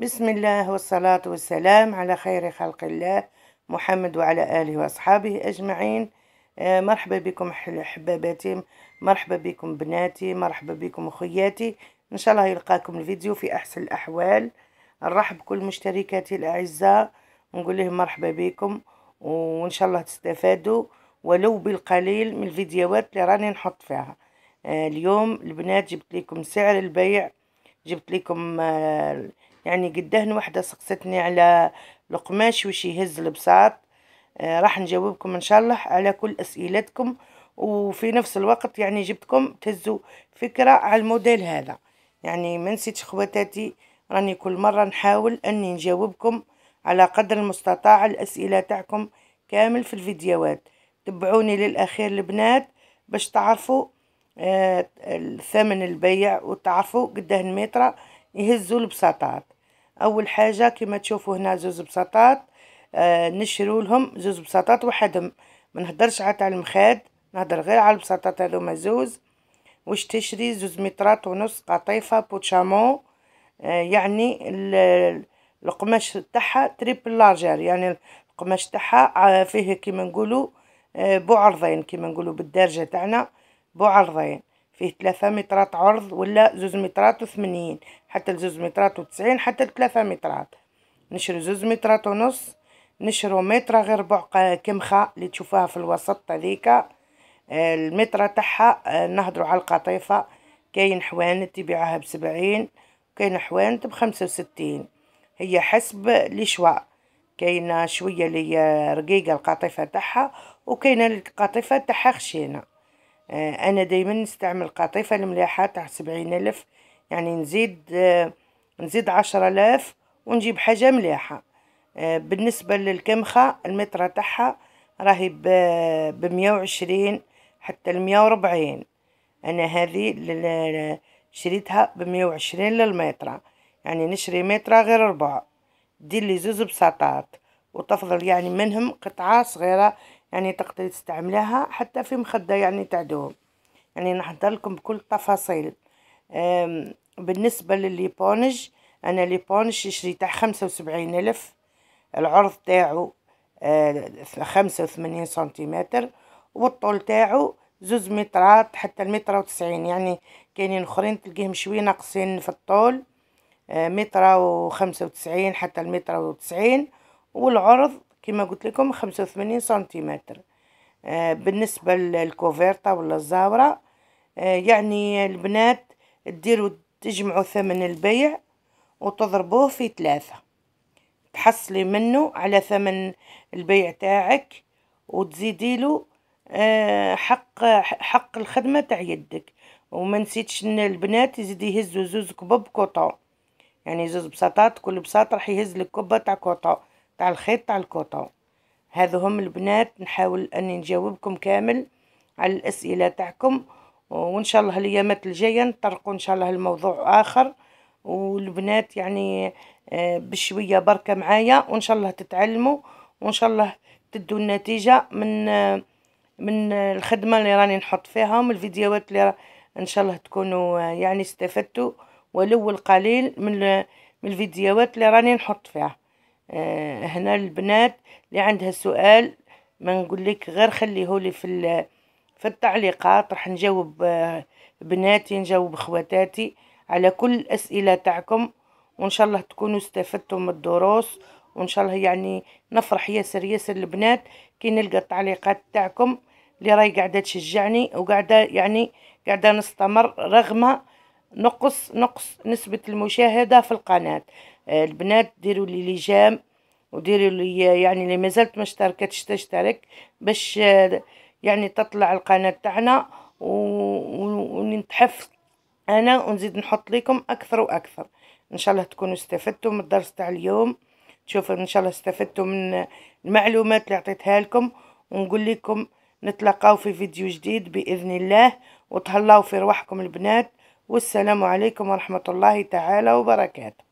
بسم الله والصلاة والسلام على خير خلق الله محمد وعلى آله وأصحابه أجمعين آه، مرحبا بكم حباباتي مرحبا بكم بناتي مرحبا بكم أخياتي إن شاء الله يلقاكم الفيديو في أحسن الأحوال نرحب بكل مشتركاتي الأعزاء ونقول لهم مرحبا بكم وإن شاء الله تستفادوا ولو بالقليل من الفيديوهات اللي راني نحط فيها آه، اليوم البنات جبت لكم سعر البيع جبت لكم آه، يعني قدهن وحدة سقستني على القماش وش يهز البساط آه، راح نجاوبكم ان شاء الله على كل اسئلتكم وفي نفس الوقت يعني جبتكم تهزوا فكرة على الموديل هذا يعني ما نسيتش خواتاتي راني كل مرة نحاول اني نجاوبكم على قدر المستطاع الاسئلة تاعكم كامل في الفيديوهات تبعوني للاخير البنات باش تعرفوا آه، الثمن البيع وتعرفوا قداه الميطرة يهزوا البساطات أول حاجة كما تشوفوا هنا زوز بساطات آه، نشروا لهم زوز بساطات وحدهم ما نهدرش على المخاد نهدر غير على البساطات هذو زوز واش تشري زوز مترات ونص قطيفة بوتشامو آه، يعني, يعني القماش تاعها تريبل لارجر يعني القماش تاعها فيه كيما نقولوا بعرضين كيما نقولوا بالدارجه تاعنا بعرضين فيه ثلاثة مترات عرض ولا زوز مترات وثمانين حتى لزوز مترات وتسعين حتى لثلاثة مترات نشرو زوز مترات ونص نشرو متر غير بعق كمخة اللي تشوفوها في الوسط هذيك آه، المترة تاعها آه، نهضرو على القطيفة كاين حوانت تبيعها بسبعين وكاين حوانت بخمسة وستين هي حسب الشواء كاينه شويه لي رقيقه القطيفه تاعها وكاينه القطيفه تاعها خشينه آه، انا دايما نستعمل قطيفه المليحه تاع سبعين الف يعني نزيد آه، نزيد عشر الاف ونجيب حاجه مليحه آه، بالنسبه للكمخه المتره تاعها راهي بمية وعشرين حتى المية وربعين انا هذه شريتها بمية وعشرين للمتره يعني نشري متره غير ربع دير لي زوز بساطات وتفضل يعني منهم قطعه صغيره يعني تقدري تستعملها حتى في مخدة يعني تاع يعني نحضر لكم بكل التفاصيل بالنسبة لليبونج أنا ليبونج شريته خمسة وسبعين ألف العرض تاعو آه، خمسة وثمانين سنتيمتر والطول تاعو زوز مترات حتى المتر وتسعين يعني كاينين اخرين تلقيهم شويه ناقصين في الطول آه، متر وخمسة وتسعين حتى المتر وتسعين والعرض كما قلت لكم خمسة سنتيمتر آه، بالنسبة للكوفيرتا ولا الزاورة آه، يعني البنات ديروا تجمعوا ثمن البيع وتضربوه في ثلاثة تحصلي منه على ثمن البيع تاعك وتزيدي له آه، حق حق الخدمة تاع يدك وما نسيتش ان البنات يزيد يهزوا زوز كبب كوطون يعني زوز بساطات كل بساط راح يهز لك كبه تاع كوطون تاع الخيط تاع الكوطون هذو هم البنات نحاول اني نجاوبكم كامل على الاسئله تاعكم وان شاء الله الايامات الجايه نطرقوا ان شاء الله الموضوع اخر والبنات يعني آه، بشويه بركه معايا وان شاء الله تتعلموا وان شاء الله تدوا النتيجه من آه، من الخدمه اللي راني نحط فيها ومن الفيديوهات اللي ان شاء الله تكونوا آه، يعني استفدتوا ولو القليل من من الفيديوهات اللي راني نحط فيها آه، هنا البنات اللي عندها سؤال ما نقول لك غير خليهولي في في التعليقات راح نجاوب آه، بناتي نجاوب خواتاتي على كل الأسئلة تاعكم وإن شاء الله تكونوا استفدتم من الدروس وإن شاء الله يعني نفرح ياسر ياسر البنات كي نلقى التعليقات تاعكم اللي راهي قاعدة تشجعني وقاعدة يعني قاعدة نستمر رغم نقص نقص نسبة المشاهدة في القناة آه، البنات ديروا لي لجام وديري لي يعني اللي مازالت ما اشتركتش تشترك باش يعني تطلع القناه تاعنا ونتحفظ انا ونزيد نحط لكم اكثر واكثر ان شاء الله تكونوا استفدتوا من الدرس تاع اليوم تشوفوا ان شاء الله استفدتوا من المعلومات اللي عطيتها لكم ونقول لكم نتلاقاو في فيديو جديد باذن الله وتهلاو في رواحكم البنات والسلام عليكم ورحمه الله تعالى وبركاته